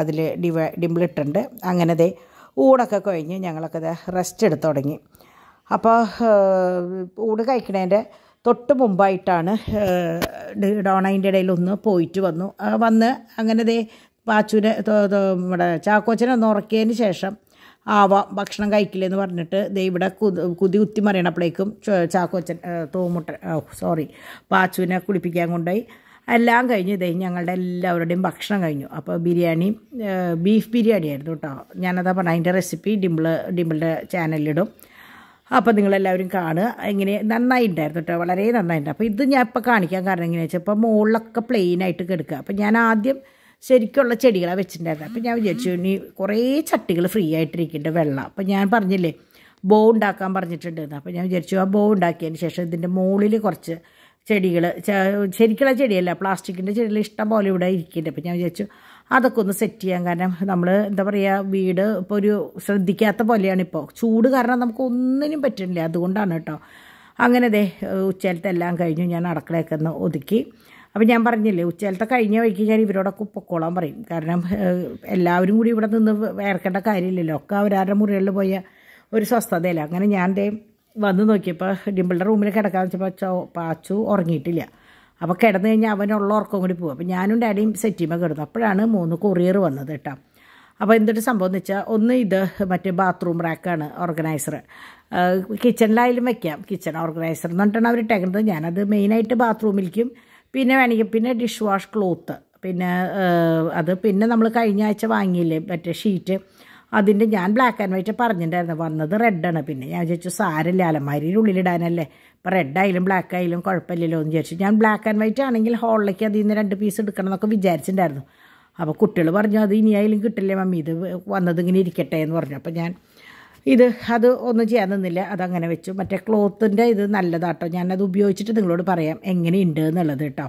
അതിൽ ഡിവ ഡിംപിൾ ഇട്ടുണ്ട് അങ്ങനെ ദേ ഊണൊക്കെ കഴിഞ്ഞ് ഞങ്ങളൊക്കെ റെസ്റ്റ് എടുത്തു തുടങ്ങി അപ്പോൾ ഊണ് കഴിക്കണേൻ്റെ തൊട്ട് മുമ്പായിട്ടാണ് ഡോണയിൻ്റെ ഇടയിൽ ഒന്ന് പോയിട്ട് വന്നു വന്ന് അങ്ങനെ ദേ പാച്ചുവിനെ നമ്മുടെ ചാക്കോച്ചനെ ഒന്ന് ഉറക്കിയതിന് ശേഷം ആവാം ഭക്ഷണം കഴിക്കില്ലെന്ന് പറഞ്ഞിട്ട് ദേ ഇവിടെ കുതി കുത്തി മറിയണപ്പോഴേക്കും ചാക്കോച്ചൻ തോമുട്ട സോറി പാച്ചുവിനെ കുളിപ്പിക്കാൻ കൊണ്ടുപോയി എല്ലാം കഴിഞ്ഞ് ഇതേ ഞങ്ങളുടെ എല്ലാവരുടെയും ഭക്ഷണം കഴിഞ്ഞു അപ്പോൾ ബിരിയാണി ബീഫ് ബിരിയാണി ആയിരുന്നു കേട്ടോ ഞാനതാ പറഞ്ഞ അതിൻ്റെ റെസിപ്പി ഡിമ്പിൾ ഡിമ്പിളിൻ്റെ ചാനലിലിടും അപ്പോൾ നിങ്ങളെല്ലാവരും കാണുക ഇങ്ങനെ നന്നായിട്ടുണ്ടായിരുന്നു കേട്ടോ വളരെ നന്നായിട്ടുണ്ട് അപ്പോൾ ഇത് ഞാൻ ഇപ്പോൾ കാണിക്കാൻ കാരണം എങ്ങനെയാണെന്ന് വെച്ചാൽ ഇപ്പോൾ മുകളിലൊക്കെ പ്ലെയിൻ ആയിട്ട് കിടക്കുക അപ്പോൾ ഞാൻ ആദ്യം ശരിക്കുള്ള ചെടികളാണ് വെച്ചിട്ടുണ്ടായിരുന്നത് അപ്പോൾ ഞാൻ വിചാരിച്ചു ഇനി കുറേ ചട്ടികൾ ഫ്രീ ആയിട്ടിരിക്കുന്നുണ്ട് വെള്ളം അപ്പോൾ ഞാൻ പറഞ്ഞില്ലേ ബോ ഉണ്ടാക്കാൻ പറഞ്ഞിട്ടുണ്ടായിരുന്നു അപ്പോൾ ഞാൻ വിചാരിച്ചു ആ ബോ ഉണ്ടാക്കിയതിന് ശേഷം ഇതിൻ്റെ മുകളിൽ കുറച്ച് ചെടികൾ ശരിക്കുള്ള ചെടിയല്ല പ്ലാസ്റ്റിക്കിൻ്റെ ചെടികൾ ഇഷ്ടം പോലെ ഇവിടെ ഇരിക്കുന്നുണ്ട് അപ്പോൾ ഞാൻ വിചാരിച്ചു അതൊക്കെ ഒന്ന് സെറ്റ് ചെയ്യാൻ കാരണം നമ്മൾ എന്താ പറയുക വീട് ഇപ്പോൾ ഒരു ശ്രദ്ധിക്കാത്ത പോലെയാണ് ഇപ്പോൾ ചൂട് കാരണം നമുക്ക് ഒന്നിനും പറ്റുന്നില്ല അതുകൊണ്ടാണ് കേട്ടോ അങ്ങനെ ദേ ഉച്ചയിലത്തെ എല്ലാം കഴിഞ്ഞു ഞാൻ അടക്കളയൊക്കെ ഒന്ന് ഒതുക്കി അപ്പം ഞാൻ പറഞ്ഞില്ലേ ഉച്ചയിലത്തെ കഴിഞ്ഞ വഴിക്ക് ഞാൻ ഇവരോടൊക്കെ പൊക്കോളാൻ പറയും കാരണം എല്ലാവരും കൂടി ഇവിടെ നിന്ന് വേർക്കേണ്ട കാര്യമില്ലല്ലോ ഒക്കെ അവരാരുടെ മുറികളിൽ പോയ ഒരു സ്വസ്ഥതയില്ല അങ്ങനെ ഞാൻ ദേ വന്ന് നോക്കിയപ്പോൾ ഡിമ്പിളുടെ റൂമിൽ കിടക്കാന്ന് വെച്ചപ്പോൾ പാച്ചു ഉറങ്ങിയിട്ടില്ല അപ്പോൾ കിടന്നു കഴിഞ്ഞാൽ അവനുള്ളവർക്കും കൂടി പോകും അപ്പോൾ ഞാനും ഡാഡിയും സെറ്റിമ കിടന്നു അപ്പോഴാണ് മൂന്ന് കൊറിയർ വന്നത് കേട്ടോ അപ്പോൾ എന്തൊരു സംഭവം എന്ന് വെച്ചാൽ ഒന്ന് ഇത് മറ്റേ ബാത്റൂം റാക്കാണ് ഓർഗനൈസർ കിച്ചണിലായാലും വെക്കാം കിച്ചൺ ഓർഗനൈസർ എന്ന് പറഞ്ഞിട്ടാണ് അവർ ഇട്ടേക്കുന്നത് ഞാനത് മെയിനായിട്ട് ബാത്റൂമിലേക്കും പിന്നെ വേണമെങ്കിൽ പിന്നെ ഡിഷ് വാഷ് ക്ലോത്ത് പിന്നെ അത് പിന്നെ നമ്മൾ കഴിഞ്ഞ ആഴ്ച വാങ്ങിയില്ലേ മറ്റേ ഷീറ്റ് അതിൻ്റെ ഞാൻ ബ്ലാക്ക് ആൻഡ് വൈറ്റ് പറഞ്ഞിട്ടുണ്ടായിരുന്നു വന്നത് റെഡാണ് പിന്നെ ഞാൻ വിചാരിച്ചു സാരല്ല അലമാരിയിൽ ഉള്ളിലിടാനല്ലേ ഇപ്പം റെഡ് ആയാലും ബ്ലാക്ക് ആയാലും കുഴപ്പമില്ലല്ലോ എന്ന് വിചാരിച്ചു ഞാൻ ബ്ലാക്ക് ആൻഡ് വൈറ്റ് ആണെങ്കിൽ ഹോളിലേക്ക് അതിൽ നിന്ന് രണ്ട് പീസ് എടുക്കണം എന്നൊക്കെ വിചാരിച്ചിട്ടുണ്ടായിരുന്നു അപ്പോൾ കുട്ടികൾ പറഞ്ഞു അത് ഇനിയായാലും കിട്ടില്ലേ മമ്മി ഇത് ഇങ്ങനെ ഇരിക്കട്ടെ എന്ന് പറഞ്ഞു അപ്പം ഞാൻ ഇത് അത് ഒന്നും ചെയ്യാൻ നിന്നില്ല അതങ്ങനെ വെച്ചു മറ്റേ ക്ലോത്തിൻ്റെ ഇത് നല്ലതാട്ടോ ഞാനത് ഉപയോഗിച്ചിട്ട് നിങ്ങളോട് പറയാം എങ്ങനെയുണ്ട് എന്നുള്ളത് കേട്ടോ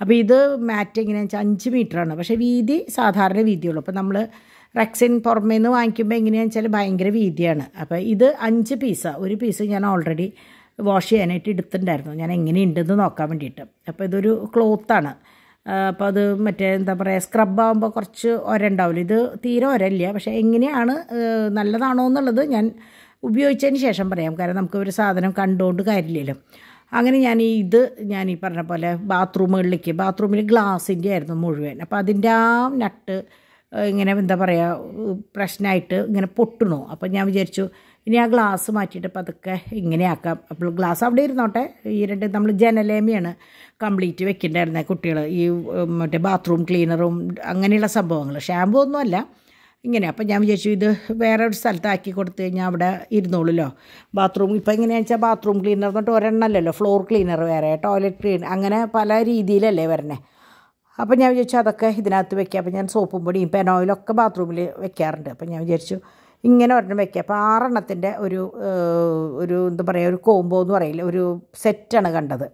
അപ്പോൾ ഇത് മാറ്റ് എങ്ങനെയാണെന്ന് വെച്ചാൽ അഞ്ച് മീറ്ററാണ് പക്ഷേ വീതി സാധാരണ വീതിയുള്ളൂ അപ്പോൾ നമ്മൾ റെക്സിൻ പുറമേ നിന്ന് വാങ്ങിക്കുമ്പോൾ എങ്ങനെയാണെന്ന് വെച്ചാൽ ഭയങ്കര വീതിയാണ് അപ്പോൾ ഇത് അഞ്ച് പീസാണ് ഒരു പീസ് ഞാൻ ഓൾറെഡി വാഷ് ചെയ്യാനായിട്ട് എടുത്തിട്ടുണ്ടായിരുന്നു ഞാൻ എങ്ങനെയുണ്ടെന്ന് നോക്കാൻ വേണ്ടിയിട്ട് അപ്പോൾ ഇതൊരു ക്ലോത്താണ് അപ്പോൾ അത് മറ്റേ എന്താ പറയുക സ്ക്രബാകുമ്പോൾ കുറച്ച് ഒരണ്ടാവില്ല ഇത് തീരെ ഒരല്ല പക്ഷേ എങ്ങനെയാണ് നല്ലതാണോ എന്നുള്ളത് ഞാൻ ഉപയോഗിച്ചതിന് ശേഷം പറയാം കാരണം നമുക്ക് ഒരു സാധനം കണ്ടുകൊണ്ട് കാര്യമില്ലല്ലോ അങ്ങനെ ഞാൻ ഇത് ഞാൻ ഈ പറഞ്ഞ പോലെ ബാത്റൂമുകളിലേക്ക് ബാത്റൂമിൽ ഗ്ലാസിൻ്റെ ആയിരുന്നു മുഴുവൻ അപ്പോൾ അതിൻ്റെ ആ നട്ട് ഇങ്ങനെ എന്താ പറയുക പ്രശ്നമായിട്ട് ഇങ്ങനെ പൊട്ടണു അപ്പോൾ ഞാൻ വിചാരിച്ചു ഇനി ആ ഗ്ലാസ് മാറ്റിയിട്ട് പതുക്കെ ഇങ്ങനെയാക്കാം അപ്പോൾ ഗ്ലാസ് അവിടെ ഇരുന്നോട്ടെ ഈ രണ്ട് നമ്മൾ ജനലേമയാണ് കംപ്ലീറ്റ് വെക്കേണ്ടായിരുന്നത് കുട്ടികൾ ഈ മറ്റേ ബാത്റൂം ക്ലീനറും അങ്ങനെയുള്ള സംഭവങ്ങൾ ഷാമ്പു ഒന്നുമല്ല ഇങ്ങനെ അപ്പം ഞാൻ വിചാരിച്ചു ഇത് വേറെ ഒരു സ്ഥലത്താക്കി കൊടുത്ത് കഴിഞ്ഞാൽ അവിടെ ഇരുന്നോളൂല്ലോ ബാത്റൂം ഇപ്പം എങ്ങനെയാണെന്ന് വെച്ചാൽ ബാത്റൂം ക്ലീനർ എന്നിട്ട് ഒരെണ്ണമല്ലല്ലോ ഫ്ലോർ ക്ലീനർ വേറെ ടോയ്ലറ്റ് ക്ലീൻ അങ്ങനെ പല രീതിയിലല്ലേ വരണേ അപ്പം ഞാൻ വിചാരിച്ചു അതൊക്കെ ഇതിനകത്ത് വെക്കാം അപ്പം ഞാൻ സോപ്പും പൊടിയും പെനോയിലൊക്കെ ബാത്റൂമിൽ വെക്കാറുണ്ട് അപ്പം ഞാൻ വിചാരിച്ചു ഇങ്ങനെ ഒരെണ്ണം വെക്കുക അപ്പോൾ ആറെണ്ണത്തിൻ്റെ ഒരു ഒരു എന്താ പറയുക ഒരു കോംബോ എന്ന് പറയില്ല ഒരു സെറ്റാണ് കണ്ടത്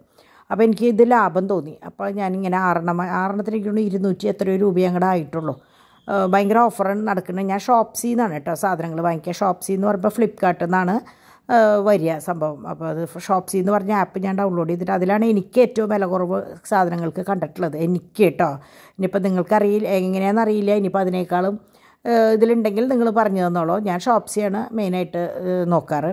അപ്പോൾ എനിക്ക് ഇത് ലാഭം തോന്നി അപ്പോൾ ഞാനിങ്ങനെ ആറെണ്ണം ആറെണ്ണത്തിന് എനിക്ക് ഇരുന്നൂറ്റി എത്രയോ രൂപ അങ്ങോട്ട് ആയിട്ടുള്ളൂ ഭയങ്കര ഓഫറാണ് നടക്കുന്നത് ഞാൻ ഷോപ്സിന്നാണ് നിന്നാണ് കേട്ടോ സാധനങ്ങൾ വാങ്ങിക്കുക ഷോപ്സി എന്ന് പറയുമ്പോൾ ഫ്ലിപ്പ്കാർട്ടിൽ നിന്നാണ് വരിക സംഭവം അപ്പോൾ അത് ഷോപ്സി എന്ന് പറഞ്ഞ ആപ്പ് ഞാൻ ഡൗൺലോഡ് ചെയ്തിട്ട് അതിലാണ് എനിക്ക് ഏറ്റവും വില കുറവ് സാധനങ്ങൾക്ക് കണ്ടിട്ടുള്ളത് എനിക്ക് കേട്ടോ ഇനിയിപ്പോൾ നിങ്ങൾക്കറിയില്ല എങ്ങനെയാണെന്ന് അറിയില്ല ഇനിയിപ്പോൾ അതിനേക്കാളും ഇതിലുണ്ടെങ്കിൽ നിങ്ങൾ പറഞ്ഞു തന്നോളൂ ഞാൻ ഷോപ്സിയാണ് മെയിനായിട്ട് നോക്കാറ്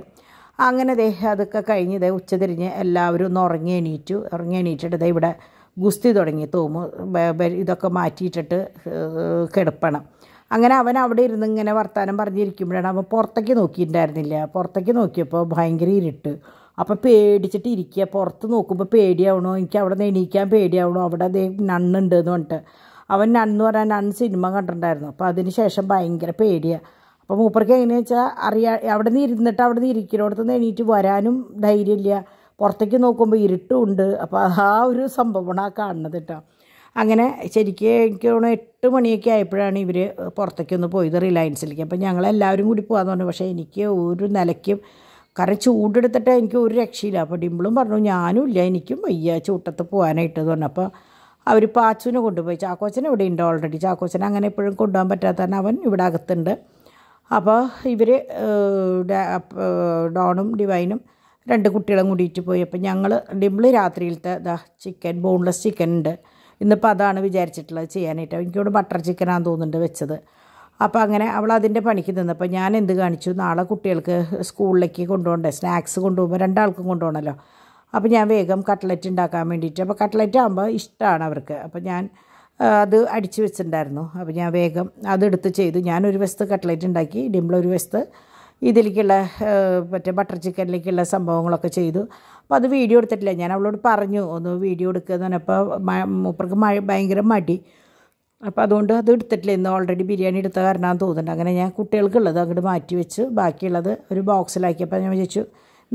അങ്ങനെ ദേ അതൊക്കെ കഴിഞ്ഞ് ദേ ഉച്ചതിരിഞ്ഞ് എല്ലാവരും ഒന്ന് ഉറങ്ങി എണീറ്റു ഉറങ്ങി എണീറ്റിട്ട് ദേ ഇവിടെ ഗുസ്തി തുടങ്ങി തോമു ഇതൊക്കെ മാറ്റിയിട്ടിട്ട് കിടപ്പണം അങ്ങനെ അവൻ അവിടെ ഇരുന്ന് ഇങ്ങനെ വർത്തമാനം പറഞ്ഞിരിക്കുമ്പോഴാണ് അവൻ പുറത്തേക്ക് നോക്കിയിട്ടുണ്ടായിരുന്നില്ല പുറത്തേക്ക് നോക്കിയപ്പോൾ ഭയങ്കര ഇരുട്ട് അപ്പോൾ പേടിച്ചിട്ട് ഇരിക്കുക പുറത്ത് നോക്കുമ്പോൾ പേടിയാവണോ എനിക്ക് അവിടെ നിന്ന് എണീക്കാൻ പേടിയാവണോ അവിടെ ദേ നണ്ണുണ്ട് എന്ന് പറഞ്ഞിട്ട് അവൻ അന്ന് പറഞ്ഞ അന്ന് സിനിമ കണ്ടിട്ടുണ്ടായിരുന്നു അപ്പോൾ അതിന് ശേഷം ഭയങ്കര പേടിയാണ് അപ്പോൾ മൂപ്പർക്ക് എങ്ങനെയാണെന്ന് വെച്ചാൽ അറിയാ അവിടെ നിന്ന് ഇരുന്നിട്ട് അവിടെ നിന്ന് ഇരിക്കുന്നിടത്ത് നിന്ന് എണീറ്റ് വരാനും ധൈര്യമില്ല പുറത്തേക്ക് നോക്കുമ്പോൾ ഇരുട്ടുണ്ട് അപ്പോൾ ആ ഒരു സംഭവമാണ് ആ കാണുന്നത് കേട്ടോ അങ്ങനെ ശരിക്കും എനിക്ക് തോന്നുന്നു എട്ട് മണിയൊക്കെ ആയപ്പോഴാണ് ഇവർ പുറത്തേക്കൊന്ന് പോയത് റിലയൻസിലേക്ക് അപ്പോൾ ഞങ്ങളെല്ലാവരും കൂടി പോകാമെന്ന് പറഞ്ഞു പക്ഷേ എനിക്ക് ഒരു നിലയ്ക്കും കാരണം ചൂടെടുത്തിട്ട് എനിക്ക് ഒരു രക്ഷയില്ല അപ്പോൾ ഡിമ്പിളും പറഞ്ഞു ഞാനും ഇല്ല എനിക്കും വയ്യ ചൂട്ടത്ത് പോകാനായിട്ട് പറഞ്ഞു അപ്പോൾ അവരിപ്പോൾ അച്ഛനെ കൊണ്ടുപോയി ചാക്കോച്ചൻ ഇവിടെ ഉണ്ട് ഓൾറെഡി ചാക്കോച്ചൻ അങ്ങനെ എപ്പോഴും കൊണ്ടുപോകാൻ പറ്റാത്ത തന്നെ അവൻ ഇവിടെ അകത്തുണ്ട് അപ്പോൾ ഇവർ ഡോണും ഡിവൈനും രണ്ട് കുട്ടികളും കൂടിയിട്ട് പോയി അപ്പം ഞങ്ങൾ ഡിമ്പിൾ രാത്രിയിലത്തെ ഇതാ ചിക്കൻ ബോൺലെസ് ചിക്കൻ ഉണ്ട് ഇന്നിപ്പോൾ അതാണ് വിചാരിച്ചിട്ടുള്ളത് ചെയ്യാനായിട്ട് എനിക്കിവിടെ ബട്ടർ ചിക്കനാന്ന് തോന്നുന്നുണ്ട് വെച്ചത് അപ്പോൾ അങ്ങനെ അവൾ അതിൻ്റെ പണിക്ക് നിന്നപ്പോൾ ഞാൻ എന്ത് കാണിച്ചു നാളെ കുട്ടികൾക്ക് സ്കൂളിലേക്ക് കൊണ്ടുപോകണ്ടേ സ്നാക്സ് കൊണ്ടുപോകുമ്പോൾ രണ്ടാൾക്കും കൊണ്ടുപോകണമല്ലോ അപ്പോൾ ഞാൻ വേഗം കട്ട്ലറ്റ് ഉണ്ടാക്കാൻ വേണ്ടിയിട്ട് അപ്പോൾ കട്ട്ലറ്റ് ആകുമ്പോൾ ഇഷ്ടമാണ് അവർക്ക് അപ്പോൾ ഞാൻ അത് അടിച്ച് വെച്ചിട്ടുണ്ടായിരുന്നു അപ്പോൾ ഞാൻ വേഗം അതെടുത്ത് ചെയ്തു ഞാനൊരു വശത്ത് കട്ട്ലറ്റ് ഉണ്ടാക്കി ഒരു വശത്ത് ഇതിലേക്കുള്ള മറ്റേ ബട്ടർ ചിക്കനിലേക്കുള്ള സംഭവങ്ങളൊക്കെ ചെയ്തു അപ്പോൾ അത് വീഡിയോ എടുത്തിട്ടില്ല ഞാൻ അവളോട് പറഞ്ഞു ഒന്ന് വീഡിയോ എടുക്കുക എന്ന് പറഞ്ഞപ്പോൾ മൂപ്പർക്ക് മഴ ഭയങ്കര മടി അപ്പോൾ അതുകൊണ്ട് അത് എടുത്തിട്ടില്ല ഇന്ന് ഓൾറെഡി ബിരിയാണി എടുത്ത കാരണമാണെന്ന് തോന്നുന്നുണ്ട് അങ്ങനെ ഞാൻ കുട്ടികൾക്കുള്ളത് അങ്ങോട്ട് മാറ്റി വെച്ച് ബാക്കിയുള്ളത് ഒരു ബോക്സിലാക്കിയപ്പോൾ ഞാൻ വിചാരിച്ചു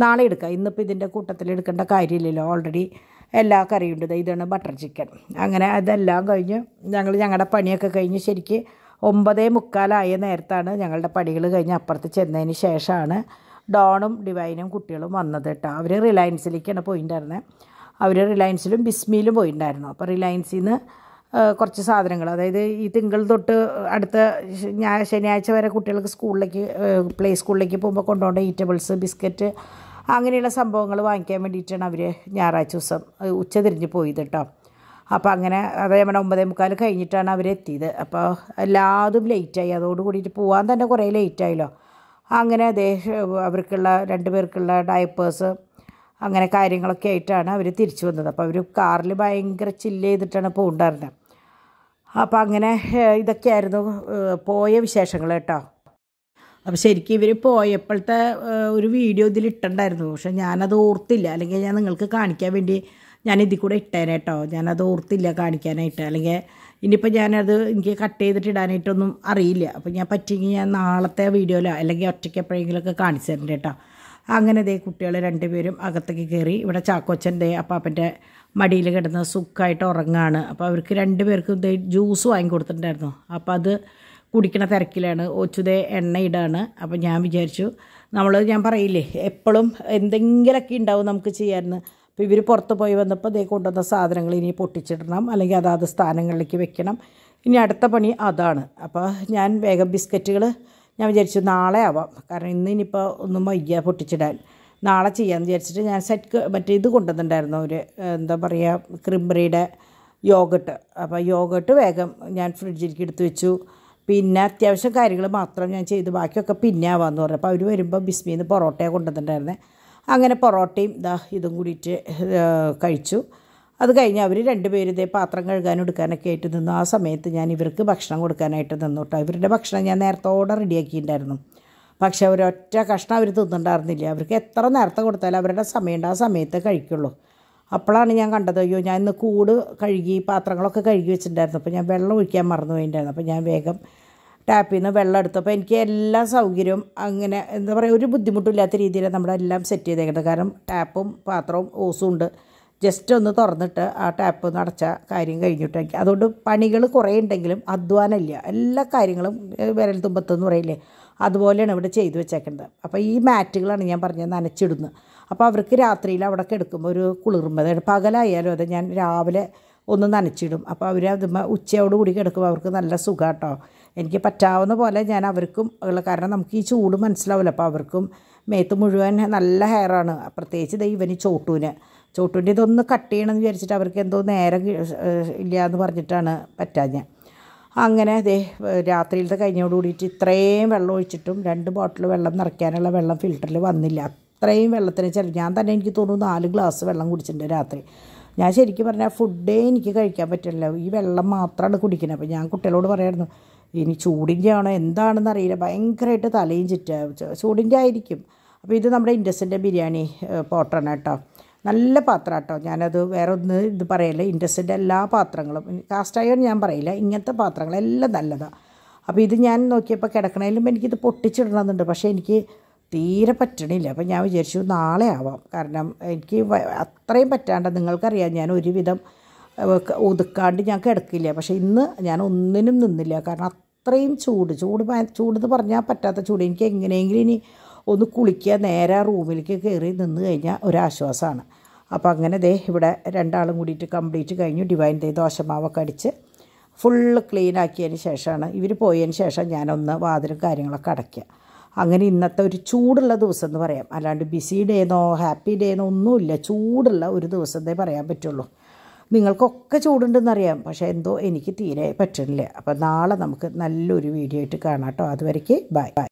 നാളെ എടുക്കാം ഇന്നിപ്പോൾ ഇതിൻ്റെ കൂട്ടത്തിൽ എടുക്കേണ്ട കാര്യമില്ലല്ലോ ഓൾറെഡി എല്ലാ കറിയും ഉണ്ട് ഇതാണ് ബട്ടർ ചിക്കൻ അങ്ങനെ അതെല്ലാം കഴിഞ്ഞ് ഞങ്ങൾ ഞങ്ങളുടെ പണിയൊക്കെ കഴിഞ്ഞ് ശരിക്ക് ഒമ്പതേ മുക്കാലായ നേരത്താണ് ഞങ്ങളുടെ പണികൾ കഴിഞ്ഞ് അപ്പുറത്ത് ചെന്നതിന് ശേഷമാണ് ഡോണും ഡിവൈനും കുട്ടികളും വന്നത് കേട്ടോ അവർ റിലയൻസിലേക്കാണ് പോയിട്ടുണ്ടായിരുന്നത് അവർ റിലയൻസിലും ബിസ്മിയിലും പോയിട്ടുണ്ടായിരുന്നു അപ്പോൾ റിലയൻസിൽ നിന്ന് കുറച്ച് സാധനങ്ങൾ അതായത് ഈ തിങ്കൾ തൊട്ട് അടുത്ത ഞാ ശനിയാഴ്ച വരെ കുട്ടികൾക്ക് സ്കൂളിലേക്ക് പ്ലേ സ്കൂളിലേക്ക് പോകുമ്പോൾ കൊണ്ടുപോകേണ്ട ഈറ്റബിൾസ് ബിസ്ക്കറ്റ് അങ്ങനെയുള്ള സംഭവങ്ങൾ വാങ്ങിക്കാൻ വേണ്ടിയിട്ടാണ് അവർ ഞായറാഴ്ച ദിവസം ഉച്ച തിരിഞ്ഞ് പോയത് കേട്ടോ അപ്പോൾ അങ്ങനെ അതായത് നമ്മുടെ ഒമ്പതേ മുക്കാൽ കഴിഞ്ഞിട്ടാണ് അവരെത്തിയത് അപ്പോൾ എല്ലാതും ലേറ്റായി അതോടുകൂടിയിട്ട് പോകാൻ തന്നെ കുറേ ലേറ്റായല്ലോ അങ്ങനെ അതേ അവർക്കുള്ള രണ്ട് പേർക്കുള്ള ഡയപ്പേഴ്സ് അങ്ങനെ കാര്യങ്ങളൊക്കെ ആയിട്ടാണ് അവർ തിരിച്ചു വന്നത് അപ്പോൾ അവർ കാറിൽ ഭയങ്കര ചില്ല് ചെയ്തിട്ടാണ് പോകണ്ടായിരുന്നത് അപ്പം അങ്ങനെ ഇതൊക്കെയായിരുന്നു പോയ വിശേഷങ്ങൾ കേട്ടോ അപ്പോൾ ശരിക്കും ഇവർ പോയപ്പോഴത്തെ ഒരു വീഡിയോ ഇതിലിട്ടുണ്ടായിരുന്നു പക്ഷെ ഞാനത് ഓർത്തില്ല അല്ലെങ്കിൽ ഞാൻ നിങ്ങൾക്ക് കാണിക്കാൻ വേണ്ടി ഞാൻ ഇതിൽ കൂടെ ഇട്ടേനെ കേട്ടോ ഞാനത് ഓർത്തില്ല കാണിക്കാനായിട്ട് അല്ലെങ്കിൽ ഇനിയിപ്പോൾ ഞാനത് എനിക്ക് കട്ട് ചെയ്തിട്ട് ഇടാനായിട്ടൊന്നും അറിയില്ല അപ്പോൾ ഞാൻ പറ്റിയെങ്കിൽ ഞാൻ നാളത്തെ വീഡിയോയിലോ അല്ലെങ്കിൽ ഒറ്റയ്ക്ക് എപ്പോഴെങ്കിലുമൊക്കെ കാണിച്ചു തരണ്ട കേട്ടോ അങ്ങനെ ദേ കുട്ടികൾ രണ്ടുപേരും അകത്തേക്ക് കയറി ഇവിടെ ചാക്കോച്ചൻ്റെ അപ്പാപ്പൻ്റെ മടിയിൽ കിടന്ന് സുഖമായിട്ട് ഉറങ്ങാണ് അപ്പോൾ അവർക്ക് രണ്ട് പേർക്കും ഇതേ ജ്യൂസ് വാങ്ങി കൊടുത്തിട്ടുണ്ടായിരുന്നു അപ്പോൾ അത് കുടിക്കണ തിരക്കിലാണ് ഒച്ചുതേ എണ്ണയിടാണ് അപ്പം ഞാൻ വിചാരിച്ചു നമ്മൾ ഞാൻ പറയില്ലേ എപ്പോഴും എന്തെങ്കിലുമൊക്കെ ഉണ്ടാവും നമുക്ക് ചെയ്യാമെന്ന് അപ്പോൾ ഇവർ പുറത്ത് പോയി വന്നപ്പോൾ ഇതേ കൊണ്ടുവന്ന സാധനങ്ങൾ ഇനി പൊട്ടിച്ചിടണം അല്ലെങ്കിൽ അതാത് സ്ഥാനങ്ങളിലേക്ക് വെക്കണം ഇനി അടുത്ത പണി അതാണ് അപ്പോൾ ഞാൻ വേഗം ബിസ്ക്കറ്റുകൾ ഞാൻ വിചാരിച്ചു നാളെ ആവാം കാരണം ഇന്ന് ഇനിയിപ്പോൾ ഒന്നും വയ്യ പൊട്ടിച്ചിടാൻ നാളെ ചെയ്യാമെന്ന് വിചാരിച്ചിട്ട് ഞാൻ സെറ്റ് മറ്റേ ഇത് കൊണ്ടുവന്നിട്ടുണ്ടായിരുന്നു ഒരു എന്താ പറയുക ക്രിംബറിയുടെ യോഗട്ട് അപ്പോൾ യോഗട്ട് വേഗം ഞാൻ ഫ്രിഡ്ജിലേക്ക് എടുത്തു വെച്ചു പിന്നെ അത്യാവശ്യം കാര്യങ്ങൾ മാത്രം ഞാൻ ചെയ്ത് ബാക്കിയൊക്കെ പിന്നെ ആവാമെന്ന് പറഞ്ഞു അപ്പോൾ അവർ വരുമ്പോൾ ബിസ്മിന്ന് പൊറോട്ടയെ കൊണ്ടുവന്നിട്ടുണ്ടായിരുന്നേ അങ്ങനെ പൊറോട്ടയും ഇതാ ഇതും കൂടിയിട്ട് കഴിച്ചു അത് കഴിഞ്ഞ് അവർ രണ്ടുപേരും ഇതേ പാത്രം കഴുകാനും എടുക്കാനൊക്കെ ആയിട്ട് നിന്നു ആ സമയത്ത് ഞാൻ ഇവർക്ക് ഭക്ഷണം കൊടുക്കാനായിട്ട് നിന്നു കേട്ടോ ഇവരുടെ ഭക്ഷണം ഞാൻ നേരത്തോടെ റെഡിയാക്കിയിട്ടുണ്ടായിരുന്നു പക്ഷെ അവരൊറ്റ കഷ്ണം അവർ തിന്നുണ്ടായിരുന്നില്ല അവർക്ക് എത്ര നേരത്തെ കൊടുത്താലും അവരുടെ സമയമുണ്ട് ആ സമയത്ത് കഴിക്കുള്ളൂ അപ്പോഴാണ് ഞാൻ കണ്ടത് അയ്യോ ഞാൻ ഇന്ന് കൂട് കഴുകി പാത്രങ്ങളൊക്കെ കഴുകി വെച്ചിട്ടുണ്ടായിരുന്നു അപ്പോൾ ഞാൻ വെള്ളം ഒഴിക്കാൻ മറന്നു പോയിട്ടുണ്ടായിരുന്നു അപ്പോൾ ഞാൻ വേഗം ടാപ്പിൽ നിന്ന് വെള്ളം എടുത്തപ്പോൾ എനിക്ക് എല്ലാ സൗകര്യവും അങ്ങനെ എന്താ പറയുക ഒരു ബുദ്ധിമുട്ടില്ലാത്ത രീതിയിൽ നമ്മളെല്ലാം സെറ്റ് ചെയ്തേക്കുന്നത് കാരണം ടാപ്പും പാത്രവും ഓസും ഉണ്ട് ജസ്റ്റ് ഒന്ന് തുറന്നിട്ട് ആ ടാപ്പ് ഒന്ന് അടച്ച കാര്യം കഴിഞ്ഞിട്ട് എനിക്ക് അതുകൊണ്ട് പണികൾ കുറേ ഉണ്ടെങ്കിലും അധ്വാനമില്ല എല്ലാ കാര്യങ്ങളും വിരൽ തുമ്പത്തെന്ന് പറയില്ലേ അതുപോലെയാണ് ഇവിടെ ചെയ്തു വെച്ചേക്കുന്നത് അപ്പോൾ ഈ മാറ്റുകളാണ് ഞാൻ പറഞ്ഞത് നനച്ചിടുന്നത് അപ്പോൾ അവർക്ക് രാത്രിയിൽ അവിടെ കിടക്കുമ്പോൾ ഒരു കുളിർമത പകലായാലും അതെ ഞാൻ രാവിലെ ഒന്ന് നനച്ചിടും അപ്പോൾ അവർ അത് കൂടി കിടക്കുമ്പോൾ അവർക്ക് നല്ല കേട്ടോ എനിക്ക് പറ്റാവുന്ന പോലെ ഞാൻ അവർക്കും ഉള്ള കാരണം നമുക്ക് ഈ ചൂട് മനസ്സിലാവില്ല അപ്പോൾ അവർക്കും മേത്ത് മുഴുവൻ നല്ല ഹെയറാണ് പ്രത്യേകിച്ച് ദൈവം ഇവന് ചോട്ടൂന് ചോട്ടൂൻ്റെ ഇതൊന്ന് കട്ട് ചെയ്യണമെന്ന് വിചാരിച്ചിട്ട് അവർക്ക് എന്തോ നേരം ഇല്ല എന്ന് പറഞ്ഞിട്ടാണ് പറ്റാഞ്ഞത് അങ്ങനെ അതേ രാത്രിയിലത്തെ കഴിഞ്ഞോടുകൂടിയിട്ട് ഇത്രയും വെള്ളം ഒഴിച്ചിട്ടും രണ്ട് ബോട്ടിൽ വെള്ളം നിറയ്ക്കാനുള്ള വെള്ളം ഫിൽറ്ററിൽ വന്നില്ല അത്രയും വെള്ളത്തിന് ചെറിയ ഞാൻ തന്നെ എനിക്ക് തോന്നുന്നു നാല് ഗ്ലാസ് വെള്ളം കുടിച്ചിട്ടുണ്ട് രാത്രി ഞാൻ ശരിക്കും പറഞ്ഞാൽ ഫുഡേ എനിക്ക് കഴിക്കാൻ പറ്റില്ല ഈ വെള്ളം മാത്രമാണ് കുടിക്കുന്നത് അപ്പോൾ ഞാൻ കുട്ടികളോട് പറയായിരുന്നു ഇനി ചൂടിൻ്റെ ആണോ എന്താണെന്ന് അറിയില്ല ഭയങ്കരമായിട്ട് തലയും ചുറ്റുക ചൂടിൻ്റെ ആയിരിക്കും അപ്പോൾ ഇത് നമ്മുടെ ഇൻഡസിൻ്റെ ബിരിയാണി പോട്ടാണ് കേട്ടോ നല്ല പാത്രം കേട്ടോ ഞാനത് വേറെ ഒന്ന് ഇത് പറയല്ലേ ഇൻഡസിൻ്റെ എല്ലാ പാത്രങ്ങളും കാസ്റ്റ് അയോൺ ഞാൻ പറയില്ല ഇങ്ങനത്തെ പാത്രങ്ങളെല്ലാം നല്ലതാണ് അപ്പോൾ ഇത് ഞാൻ നോക്കിയപ്പോൾ കിടക്കണേലും എനിക്കിത് പൊട്ടിച്ചിടണമെന്നുണ്ട് പക്ഷേ എനിക്ക് തീരെ പറ്റണില്ല അപ്പം ഞാൻ വിചാരിച്ചു നാളെ ആവാം കാരണം എനിക്ക് അത്രയും പറ്റാണ്ട് നിങ്ങൾക്കറിയാം ഞാൻ ഒരുവിധം ഒതുക്കാണ്ട് ഞാൻ കിടക്കില്ല പക്ഷേ ഇന്ന് ഞാൻ ഒന്നിനും നിന്നില്ല കാരണം അത്രയും ചൂട് ചൂട് ചൂടെന്ന് പറഞ്ഞാൽ പറ്റാത്ത ചൂട് എനിക്ക് എങ്ങനെയെങ്കിലും ഇനി ഒന്ന് കുളിക്കുക നേരെ റൂമിലേക്ക് കയറി നിന്ന് കഴിഞ്ഞാൽ ഒരാശ്വാസമാണ് അപ്പോൾ അങ്ങനെ ദേ ഇവിടെ രണ്ടാളും കൂടിയിട്ട് കംപ്ലീറ്റ് കഴിഞ്ഞു ഡിവൈൻ ദേ ദോശമാവൊക്കെ അടിച്ച് ഫുള്ള് ക്ലീൻ ആക്കിയതിന് ശേഷമാണ് ഇവർ പോയതിന് ശേഷം ഞാനൊന്ന് വാതിലും കാര്യങ്ങളൊക്കെ അടയ്ക്കുക അങ്ങനെ ഇന്നത്തെ ഒരു ചൂടുള്ള ദിവസം എന്ന് പറയാം അല്ലാണ്ട് ബിസി ഡേ എന്നോ ഹാപ്പി ഡേ എന്നോ ഒന്നുമില്ല ചൂടുള്ള ഒരു ദിവസത്തെ പറയാൻ പറ്റുള്ളൂ നിങ്ങൾക്കൊക്കെ ചൂടുണ്ടെന്നറിയാം പക്ഷേ എന്തോ എനിക്ക് തീരെ പറ്റുന്നില്ല അപ്പോൾ നാളെ നമുക്ക് നല്ലൊരു വീഡിയോ ആയിട്ട് കാണാം കേട്ടോ അതുവരയ്ക്ക് ബൈ ബൈ